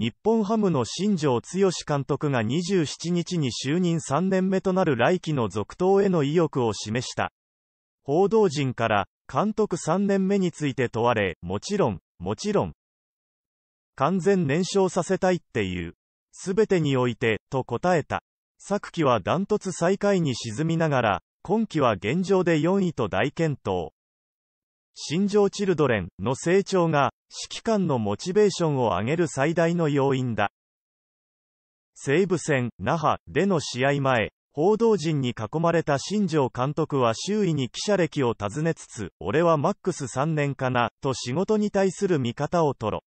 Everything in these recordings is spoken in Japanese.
日本ハムの新庄剛志監督が27日に就任3年目となる来季の続投への意欲を示した。報道陣から、監督3年目について問われ、もちろん、もちろん、完全燃焼させたいっていう、すべてにおいて、と答えた。昨季はダントツ最下位に沈みながら、今季は現状で4位と大健闘。心情チルドレンの成長が、指揮官のモチベーションを上げる最大の要因だ。西武戦、那覇での試合前、報道陣に囲まれた新庄監督は周囲に記者歴を尋ねつつ、俺はマックス3年かな、と仕事に対する見方をとろ。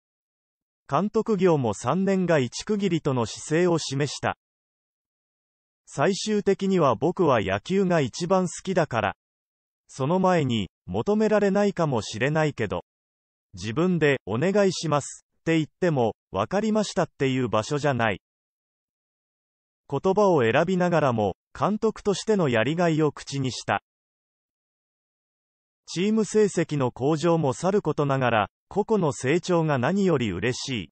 監督業も3年が一区切りとの姿勢を示した。最終的には僕は野球が一番好きだから。その前に、求められないかもしれないけど、自分でお願いしますって言っても、わかりましたっていう場所じゃない。言葉を選びながらも、監督としてのやりがいを口にした。チーム成績の向上もさることながら、個々の成長が何より嬉しい。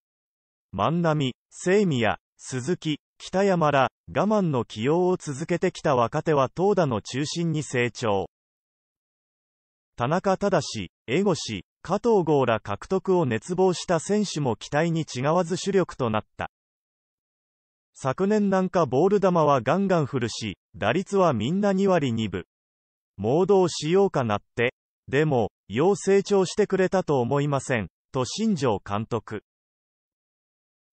万波、清宮、鈴木、北山ら、我慢の起用を続けてきた若手は投打の中心に成長。田中忠江越、加藤豪ら獲得を熱望した選手も期待に違わず主力となった。昨年なんかボール球はガンガン振るし、打率はみんな2割2分。モードをしようかなって。でも、よう成長してくれたと思いません、と新庄監督。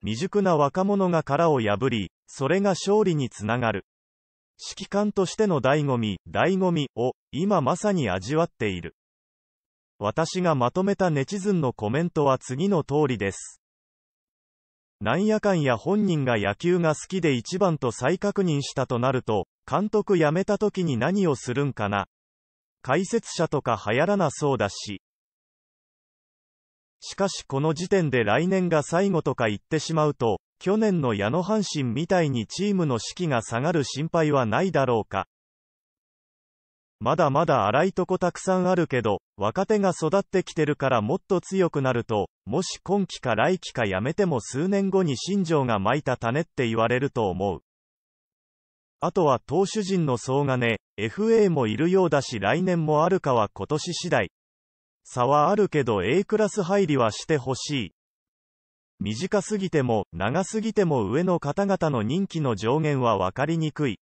未熟な若者が殻を破り、それが勝利につながる。指揮官としての醍醐味、醍醐味を、今まさに味わっている。私がまとめたネチズンのコメントは次の通りです。なんやかんや本人が野球が好きで一番と再確認したとなると、監督辞めた時に何をするんかな。解説者とか流行らなそうだし。しかしこの時点で来年が最後とか言ってしまうと、去年の矢野阪神みたいにチームの士気が下がる心配はないだろうか。まだまだ荒いとこたくさんあるけど、若手が育ってきてるからもっと強くなると、もし今季か来季かやめても数年後に新庄がまいた種って言われると思う。あとは投手陣の総金、FA もいるようだし来年もあるかは今年次第。差はあるけど A クラス入りはしてほしい。短すぎても、長すぎても上の方々の任期の上限は分かりにくい。